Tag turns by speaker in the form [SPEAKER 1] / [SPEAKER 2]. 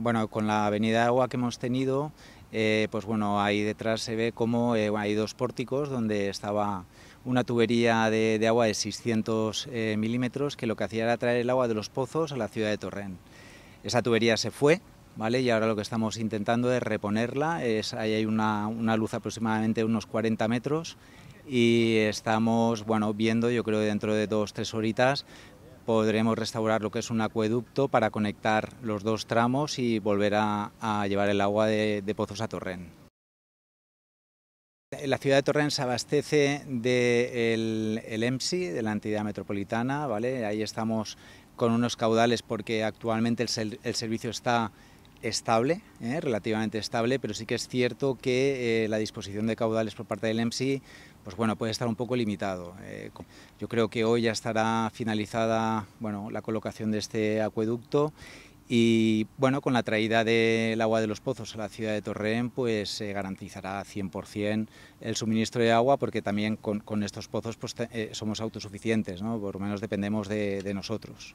[SPEAKER 1] Bueno, con la avenida de agua que hemos tenido, eh, pues bueno, ahí detrás se ve como eh, hay dos pórticos donde estaba una tubería de, agua de 600 eh, milímetros que lo que hacía era traer el agua de los pozos a la ciudad de Torrén. Esa tubería se fue, ¿vale? Y ahora lo que estamos intentando es reponerla. Es, ahí hay una, una luz aproximadamente de unos 40 metros y estamos, bueno, viendo, yo creo dentro de dos, tres horitas, podremos restaurar lo que es un acueducto para conectar los dos tramos y volver a, llevar el agua de, pozos a Torren. La ciudad de Torrén se abastece del EMSI, de la entidad metropolitana, ¿vale? Ahí estamos con unos caudales porque actualmente el servicio está estable, ¿eh? relativamente estable, pero sí que es cierto que eh, la disposición de caudales por parte del EMSI pues bueno, puede estar un poco limitado. Eh, yo creo que hoy ya estará finalizada bueno, la colocación de este acueducto y bueno, con la traída del agua de los pozos a la ciudad de Torreón pues se garantizará 100% el suministro de agua, porque también con, estos pozos pues, somos autosuficientes, por lo menos dependemos de nosotros.